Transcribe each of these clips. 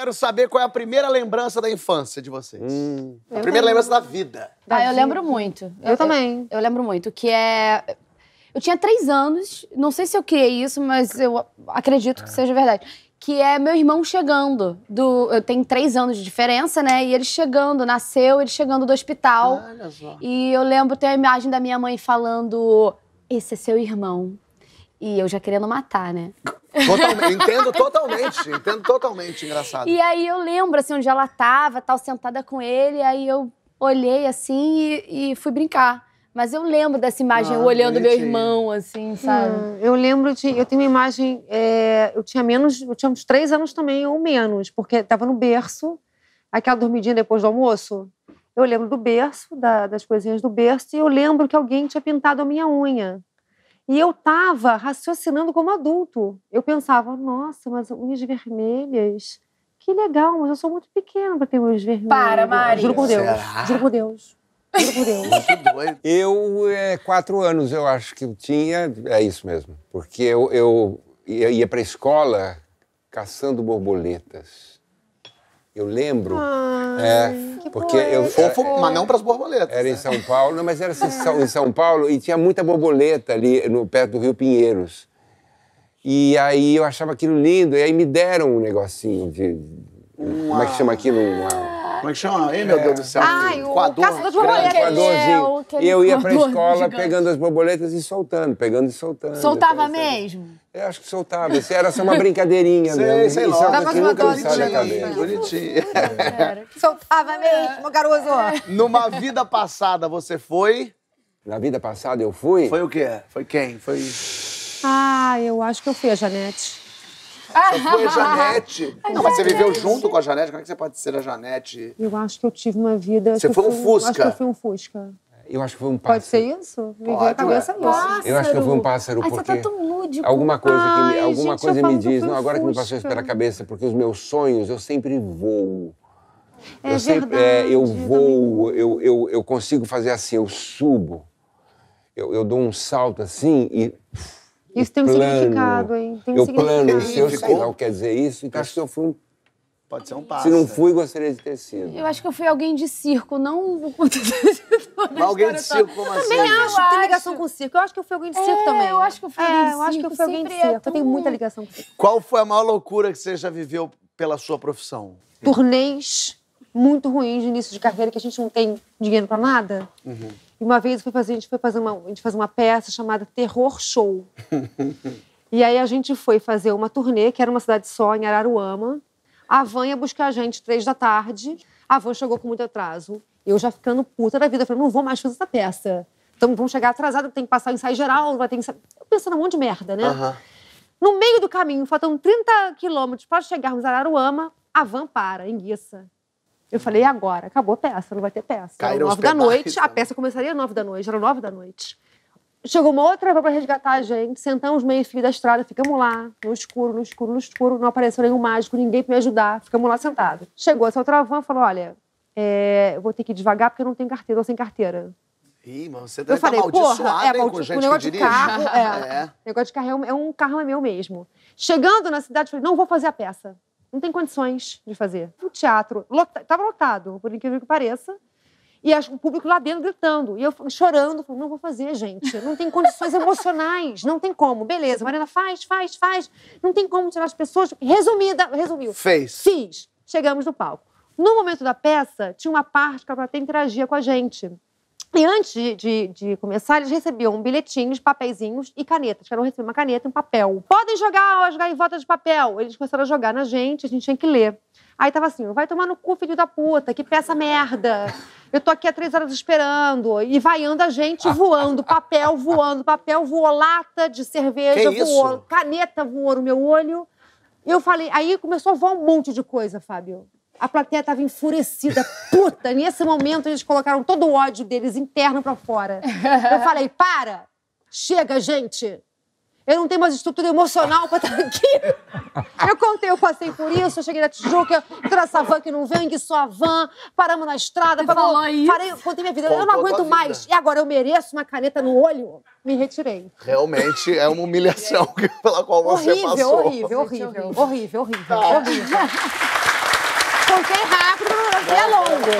quero saber qual é a primeira lembrança da infância de vocês. Hum. A eu primeira lembrança da vida. Da ah, vida. eu lembro muito. Eu, eu também. Eu, eu lembro muito, que é... Eu tinha três anos, não sei se eu criei isso, mas eu acredito que seja verdade. Que é meu irmão chegando. Do, eu tenho três anos de diferença, né? E ele chegando, nasceu, ele chegando do hospital. Olha só. E eu lembro ter a imagem da minha mãe falando: Esse é seu irmão. E eu já querendo matar, né? Totalmente, entendo totalmente, entendo totalmente, engraçado. E aí eu lembro, assim, onde ela tava, tal, sentada com ele, aí eu olhei, assim, e, e fui brincar. Mas eu lembro dessa imagem, ah, eu olhando bonitinho. meu irmão, assim, sabe? Hum, eu lembro de... Eu tenho uma imagem... É, eu tinha menos... Eu tinha uns três anos também, ou menos, porque tava no berço, aquela dormidinha depois do almoço. Eu lembro do berço, da, das coisinhas do berço, e eu lembro que alguém tinha pintado a minha unha. E eu estava raciocinando como adulto. Eu pensava, nossa, mas unhas vermelhas. Que legal, mas eu sou muito pequena para ter unhas vermelhas. Para, Mari. Juro por Deus. Será? Juro por Deus. Juro por Deus. É eu, é, quatro anos, eu acho que eu tinha. É isso mesmo. Porque eu, eu ia para a escola caçando borboletas. Eu lembro. Ah, é, porque eu fofo, mas não para as borboletas. Era né? em São Paulo, não, mas era assim, em São Paulo e tinha muita borboleta ali no perto do Rio Pinheiros. E aí eu achava aquilo lindo, e aí me deram um negocinho de. Uau. Como é que chama aquilo? Como é que chama? Ei, meu Deus do céu. Ai, o Coador. Caça é E eu ia pra escola pegando as borboletas e soltando, pegando e soltando. Soltava mesmo? Eu acho que soltava. Isso era só uma brincadeirinha sei, mesmo. Sei é lá. Dava uma bonitinha. Né? Bonitinha. Soltava mesmo, garoto. Numa vida passada, você foi? Na vida passada eu fui? Foi o quê? Foi quem? Foi... Ah, eu acho que eu fui a Janete. Você ah. foi a Janete. A não, mas você viveu junto com a Janete? Como é que você pode ser a Janete? Eu acho que eu tive uma vida. Você foi um fui, Fusca? Acho que eu fui um Fusca. É, eu acho que foi um pássaro. Pode ser isso? Viver Pode, a cabeça é. Pássaro. Eu acho que eu fui um pássaro Ai, porque... você tá tão lúdico. Alguma coisa Ai, que me, alguma gente, coisa me diz, não, agora que me passou isso pela cabeça, porque os meus sonhos, eu sempre vou. É eu verdade, sempre, é, eu vou. eu, eu, eu consigo fazer assim, eu subo, eu, eu dou um salto assim e isso tem um significado, hein? Tem um significado. plano, se eu sei lá quer dizer isso, então eu fui... Pode ser um passo. Se não fui, gostaria de ter sido. Eu acho que eu fui alguém de circo, não... Mas alguém de circo, como assim? Também acho que tem ligação com o circo. Eu acho que eu fui alguém de circo também. eu acho que eu fui alguém de circo. eu acho que eu fui alguém de circo. É eu tenho muita ligação com o circo. Qual foi a maior loucura que você já viveu pela sua profissão? Turnês muito ruins de início de carreira, que a gente não tem dinheiro pra nada. Uhum. E uma vez fazer, a gente foi fazer uma, a gente uma peça chamada Terror Show. e aí a gente foi fazer uma turnê, que era uma cidade só, em Araruama. A van ia buscar a gente três da tarde. A van chegou com muito atraso. Eu já ficando puta da vida, falei, não vou mais fazer essa peça. Então vão chegar atrasado, tem que passar o ensaio geral, vai ter que... Eu pensando um monte de merda, né? Uhum. No meio do caminho, faltam 30 quilômetros para chegarmos a Araruama, a van para, enguiça. Eu falei, e agora? Acabou a peça, não vai ter peça. Caíram nove da noite, a então. peça começaria nove da noite, era nove da noite. Chegou uma outra van para resgatar a gente, sentamos meio fio da estrada, ficamos lá, no escuro, no escuro, no escuro, não apareceu nenhum mágico, ninguém para me ajudar, ficamos lá sentados. Chegou essa outra van, falou, olha, é, eu vou ter que ir devagar porque eu não tenho carteira, eu sem carteira. Ih, mano, você deve eu tá falei, porra, é, com gente o negócio de carro, é, é. negócio de carro é um, é um é meu mesmo. Chegando na cidade, falei, não vou fazer a peça não tem condições de fazer. O teatro estava lotado, por incrível que pareça. E acho o público lá dentro gritando. E eu chorando, falando, não vou fazer, gente. Não tem condições emocionais, não tem como. Beleza, Mariana, faz, faz, faz. Não tem como tirar as pessoas. Resumida, resumiu. Fez. Fiz. Chegamos no palco. No momento da peça, tinha uma parte que a plateia interagia com a gente. E antes de, de, de, começar, eles recebiam bilhetinhos, papeizinhos e canetas. Queriam receber uma caneta e um papel. Podem jogar, jogar em volta de papel. Eles começaram a jogar na gente, a gente tinha que ler. Aí tava assim, vai tomar no cu, filho da puta, que peça merda. Eu tô aqui há três horas esperando. E vai anda a gente voando, papel voando, papel voou lata de cerveja, que voou isso? caneta voou no meu olho. Eu falei, aí começou a voar um monte de coisa, Fábio. A plateia estava enfurecida, puta. Nesse momento, eles colocaram todo o ódio deles interno para fora. Eu falei: para! Chega, gente! Eu não tenho mais estrutura emocional para estar aqui. Eu contei, eu passei por isso, eu cheguei na Tijuca, toda essa van que não vem, só a van, paramos na estrada, paramos, parei, contei minha vida. Contou eu não aguento mais. E agora eu mereço uma caneta no olho? Me retirei. Realmente é uma humilhação pela qual horrível, você passou. Horrível, horrível, horrível, horrível, tá. horrível. horrível contei então, é rápido, não é longo.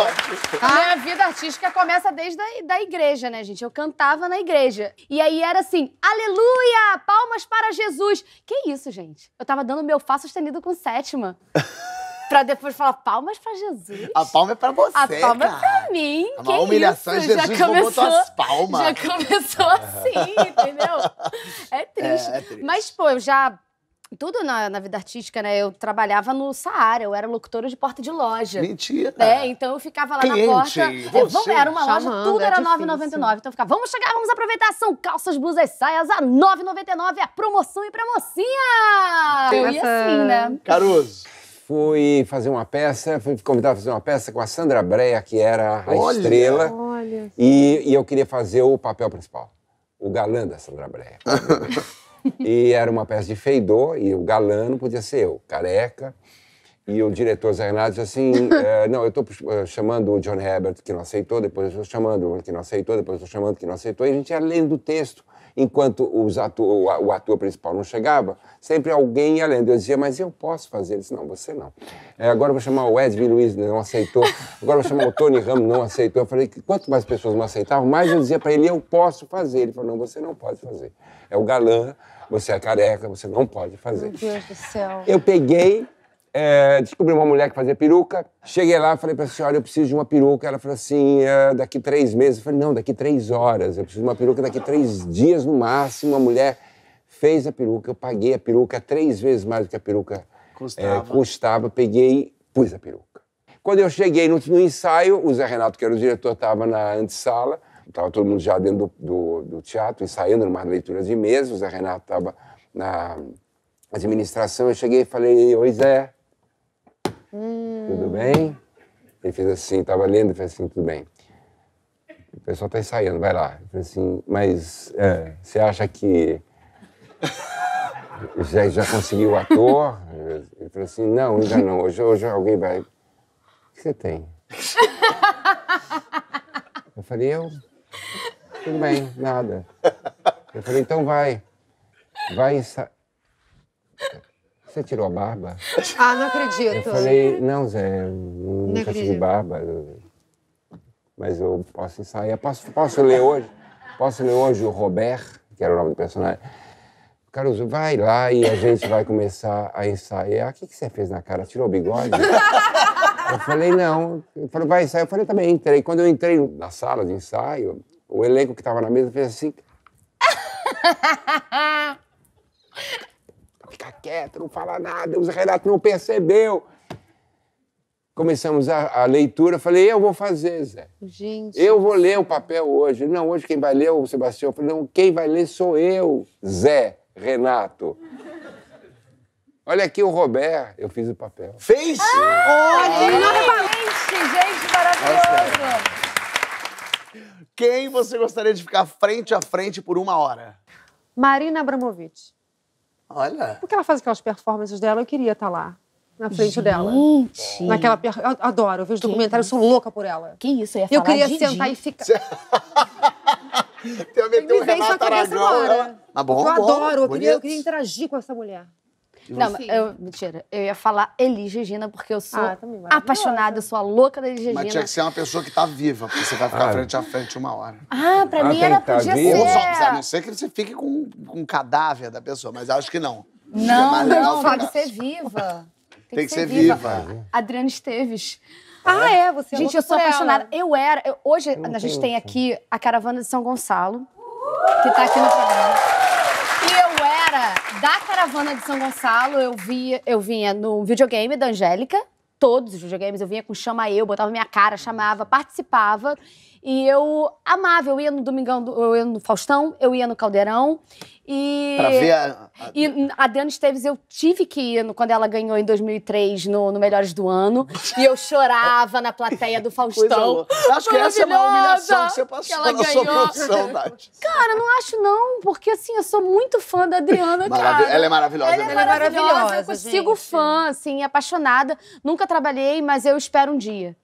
A minha vida artística começa desde a da igreja, né, gente? Eu cantava na igreja. E aí era assim, aleluia, palmas para Jesus. Que isso, gente? Eu tava dando meu Fá sustenido com sétima. pra depois falar palmas pra Jesus. A palma é pra você, A palma cara. é pra mim. A que humilhação, isso? Jesus já começou, as palmas. Já começou assim, entendeu? É triste. É, é triste. Mas, pô, eu já tudo na, na, vida artística, né? Eu trabalhava no Saara, eu era locutora de porta de loja. Mentira! Né? Então eu ficava lá Cliente, na porta. Eu, vamos, era uma Chamando, loja, tudo é era R$ 9,99. Então eu ficava, vamos chegar, vamos aproveitar. São calças, blusas, saias a R$ 9,99. É promoção e pra mocinha! Eu ia assim, né? Caruso. Fui fazer uma peça, fui convidada a fazer uma peça com a Sandra Breia, que era a olha, estrela. Olha. E, e eu queria fazer o papel principal. O galã da Sandra Breia. e era uma peça de feidor, e o galã não podia ser eu, careca. E o diretor Zé Renato disse assim: é, Não, eu estou é, chamando o John Herbert, que não aceitou, depois eu estou chamando o que não aceitou, depois eu estou chamando que não aceitou. E a gente ia lendo o texto enquanto o, ator principal não chegava, sempre alguém ia lendo. Eu dizia, mas eu posso fazer isso? Não, você não. É, agora vou chamar o Edwin Luiz, não aceitou. Agora vou chamar o Tony Ramos, não aceitou. Eu falei que quanto mais pessoas não aceitavam, mais eu dizia para ele, eu posso fazer. Ele falou, não, você não pode fazer. É o galã, você é careca, você não pode fazer. Meu Deus do céu. Eu peguei é, descobri uma mulher que fazia peruca. Cheguei lá, falei pra senhora, assim, eu preciso de uma peruca. Ela falou assim, é, daqui três meses. Eu falei, não, daqui três horas. Eu preciso de uma peruca daqui três dias no máximo. A mulher fez a peruca, eu paguei a peruca três vezes mais do que a peruca custava. É, custava peguei, pus a peruca. Quando eu cheguei no, no ensaio, o Zé Renato, que era o diretor, estava na antessala. Estava todo mundo já dentro do, do, do teatro, ensaiando numa leitura de mesa. O Zé Renato estava na administração. Eu cheguei e falei, oi Zé, tudo bem? Ele fez assim, estava lendo e fez assim, tudo bem. O pessoal está ensaiando, vai lá. Ele falou assim, mas é, você acha que já, já conseguiu o ator? Ele falou assim, não, ainda não. Hoje, hoje alguém vai. O que você tem? Eu falei, eu? Tudo bem, nada. Eu falei, então vai. Vai ensaiar. Você tirou a barba? Ah, não acredito. Eu falei, não, Zé, nunca não tive barba. Mas eu posso ensaiar. Posso, posso ler hoje? Posso ler hoje o Robert, que era o nome do personagem. Caruso, vai lá e a gente vai começar a ensaiar. O que, que você fez na cara? Tirou o bigode? eu falei, não. Ele falou, vai ensaiar. Eu falei, também entrei. Quando eu entrei na sala de ensaio, o elenco que estava na mesa fez assim. quieto, não fala nada, o Renato não percebeu. Começamos a, a leitura, falei, eu vou fazer, Zé. Gente. Eu vou ler o papel hoje. Não, hoje quem vai ler é o Sebastião. Eu falei, não, quem vai ler sou eu, Zé Renato. Olha aqui o Robert, eu fiz o papel. Fez? Ah, Olha! gente, gente, maravilhoso! Quem você gostaria de ficar frente a frente por uma hora? Marina Abramovic. Olha. Porque ela faz aquelas performances dela, eu queria estar tá lá na frente Gente. dela. Naquela per... eu adoro, eu vejo que documentário, isso? eu sou louca por ela. Que isso, eu ia falar Eu queria sentar e ficar. Tem me um veio isso na cabeça agora. Ah, bom, eu tá bom, adoro, bom, eu, queria, eu queria interagir com essa mulher. Não, eu, mentira. Eu ia falar Elis Regina, porque eu sou Ah, apaixonada, eu sou a louca da Elis Regina. Mas tinha que ser uma pessoa que tá viva, porque você vai ficar Ah. frente a frente uma hora. Ah, pra mim ah, era, tá podia ser. Ou só, a não ser. que você fique com, com o cadáver da pessoa, mas acho que não. Não, é Não, não, ficar- tem que ser viva. Tem que ser viva. Ah, é. Adriana Esteves. Ah, é? é? Você é gente, eu sou ela. apaixonada. Eu era. eu- hoje a gente tem aqui a caravana de São Gonçalo, que tá aqui no programa. Cara, da caravana de São Gonçalo, eu, via, eu vinha no videogame da Angélica, todos os videogames, eu vinha com chama eu, botava minha cara, chamava, participava. E eu amava, eu ia no Domingão, eu ia no Faustão, eu ia no Caldeirão. E. Pra ver a. a... E a Adriana Esteves eu tive que ir no, quando ela ganhou em 2003 no, no Melhores do Ano. e eu chorava na plateia do Faustão. acho que essa é uma humilhação que você passou que ela na ganhou. sua profissão, Nath. Cara, não acho não, porque assim, eu sou muito fã da Adriana, cara. Ela é maravilhosa. Ela é maravilhosa. Ela é maravilhosa eu consigo gente. fã, assim, apaixonada. Nunca trabalhei, mas eu espero um dia.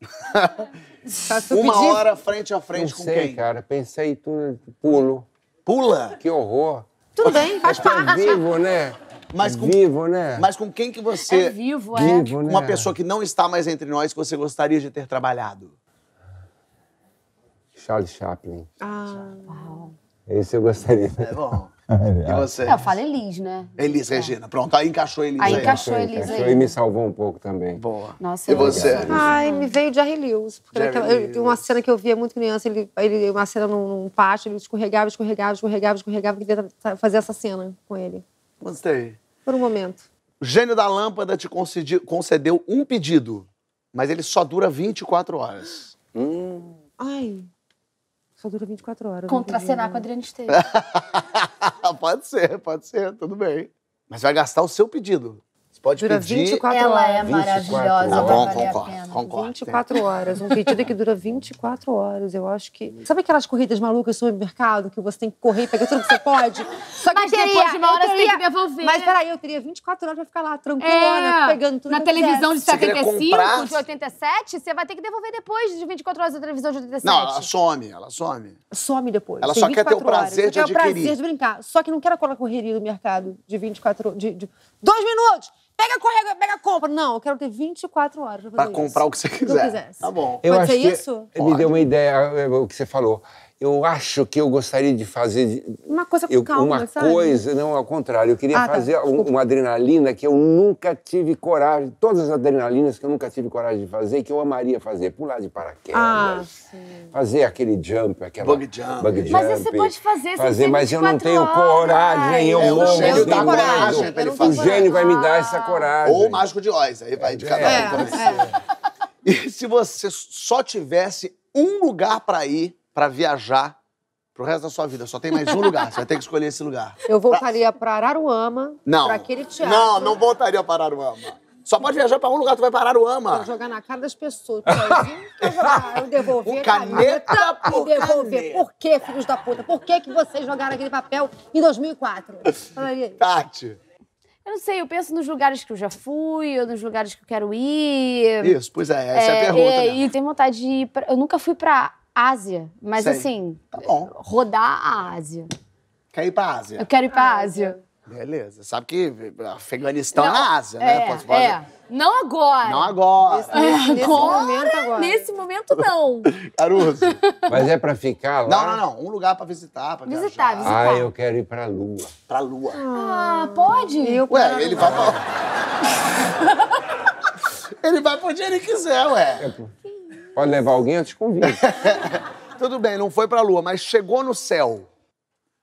Tá Uma hora frente a frente com quem? cara. Pensei tudo. Pulo. Pula? Que horror. Tudo bem, faz é parte. vivo, né? Mas é com, vivo, né? Mas com quem que você... É vivo, é. Vivo, né? Uma pessoa que não está mais entre nós que você gostaria de ter trabalhado. Charles Chaplin. Ah. Esse eu gostaria. É bom. É e você? É, eu falo Elis, né? Elis é. Regina. Pronto, aí encaixou Elis. Aí, aí. encaixou Elis. Encaixou aí. e me salvou um pouco também. Boa. Nossa, e você? Ai, me veio Jerry Lewis. Porque Jerry Lewis. uma cena que eu via muito criança, ele, ele uma cena num, num pátio, ele escorregava, escorregava, escorregava, escorregava, queria tá, fazer essa cena com ele. Gostei. Por um momento. O gênio da lâmpada te concedeu um pedido, mas ele só dura 24 horas. Hum. Ai. Só dura 24 horas. Contracenar com a Adriana Esteves. pode ser, pode ser, tudo bem. Mas vai gastar o seu pedido. Você pode dura pedir. 24 é Ela horas. é maravilhosa, tá bom, concordo, Concordo, 24 horas. Um pedido que dura 24 horas. Eu acho que. Sabe aquelas corridas malucas no supermercado que você tem que correr e pegar tudo que você pode? Só que mas depois de uma hora teria, você tem que devolver. Mas peraí, eu teria 24 horas pra ficar lá tranquila, é. pegando tudo. Na televisão de 75, de 87, você vai ter que devolver depois de 24 horas da televisão de 87. Não, ela some, ela some. Some depois. Ela tem só quer ter o prazer horas. de adquirir. Quer o prazer de brincar. Só que não quero aquela correria do mercado de 24 de, de Dois minutos! Pega, correga, pega, compra. Não, eu quero ter 24 horas pra fazer pra comprar o que você quiser. Que eu Tá bom. Eu Pode acho ser que isso? Ele deu uma ideia, é, o que você falou eu acho que eu gostaria de fazer. Uma coisa eu, calma, Uma sabe? coisa, não, ao contrário. Eu queria ah, tá. fazer tá. um, uma adrenalina que eu nunca tive coragem. Todas as adrenalinas que eu nunca tive coragem de fazer, que eu amaria fazer. Pular de paraquedas. Ah, fazer aquele jump, aquela. Bug jump. Bug jump mas você pode fazer, fazer Mas eu não tenho horas. coragem, eu não tenho coragem. Pra ele fazer. O gênio vai me dar essa coragem. Ou o mágico de Oz, aí vai de cada é, um. É. E se você só tivesse um lugar para ir para viajar pro resto da sua vida. Só tem mais um lugar. Você vai ter que escolher esse lugar. Eu voltaria pra, Araruama, não. pra aquele teatro. Não, não voltaria pra Araruama. Só pode viajar pra um lugar, tu vai pra Araruama. Vou jogar na cara das pessoas. Então, eu, devolver o caneta, por devolver. Por que, filhos da puta? Por que, que vocês jogaram aquele papel em 2004? Falaria Tati. Eu não sei, eu penso nos lugares que eu já fui, ou nos lugares que eu quero ir. Isso, pois é, essa é, é a pergunta. É, E tem tenho vontade de ir. Pra... Eu nunca fui pra Ásia, mas Sei. assim, tá rodar a Ásia. Quer ir pra Ásia? Eu quero ir pra Ásia. Beleza. Sabe que Afeganistão não, é na Ásia, né? É, Posso fazer... É. Não agora. Não agora. Nesse, nesse agora, momento, agora. Nesse momento, não. Caruso. Mas é pra ficar lá? Não, não, não. Um lugar pra visitar, pra visitar, viajar. visitar. Ah, eu quero ir pra Lua. Pra Lua. Ah, pode? Eu ué, ele vai pra... ele vai pra onde ele quiser, ué. É, Pode levar alguém, eu te convido. Tudo bem, não foi pra lua, mas chegou no céu.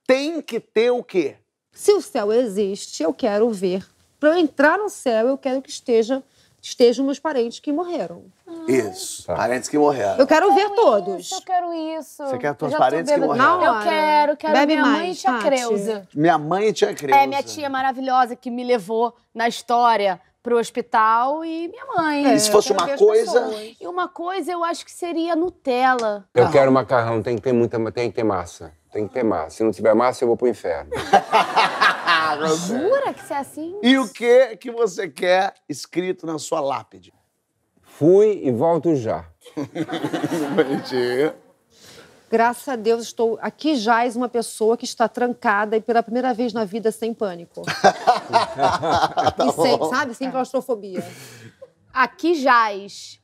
Tem que ter o quê? Se o céu existe, eu quero ver. Pra eu entrar no céu, eu quero que esteja estejam meus parentes que morreram. Ah. Isso. Tá. Parentes que morreram. Eu quero, eu quero ver ah, isso, todos. Eu quero isso. Você quer os parentes que morreram? Não, eu quero, quero. Bebe minha mais, mãe e tia Creuza. Minha mãe e tia Creuza. É, minha tia maravilhosa que me levou na história para o hospital e minha mãe. É, e se fosse uma coisa. Pessoas. E uma coisa eu acho que seria Nutella. Eu ah. quero macarrão, tem que ter muita, tem que ter massa. Tem que ter massa. Se não tiver massa, eu vou pro inferno. Jura que você é assim? E o que que você quer escrito na sua lápide? Fui e volto já. Bonitinho. graças a Deus, estou aqui jaz uma pessoa que está trancada e pela primeira vez na vida sem pânico. tá e sem, sabe, sem claustrofobia. Aqui jaz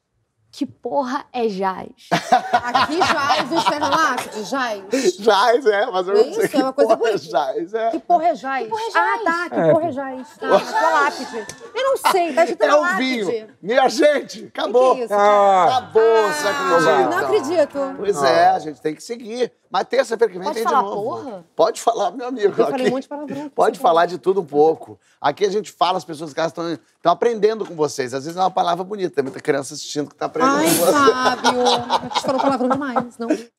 que porra é jaz? Aqui jaz o Fernández, jaz. Jaz, é, mas eu não, é sei. É que uma coisa porra é jaz, é. Que porra é jaz? Que é Ah, tá, que é. porra é jaz. Tá, lápide. Eu não sei, tá escrito É o vinho. Minha gente, acabou. Que que é isso? Ah, acabou, ah, sacanagem. Não acredito. Pois é, a gente tem que seguir. Mas terça-feira que vem Pode tem falar de novo. Porra? Pode falar, meu amigo. Eu aqui, um monte de Pode falar de tudo um pouco. Aqui a gente fala, as pessoas em casa estão aprendendo com vocês. Às vezes é uma palavra bonita, tem muita criança assistindo que está aprendendo Ai, com Ai, Fábio, a gente falou palavra demais, não.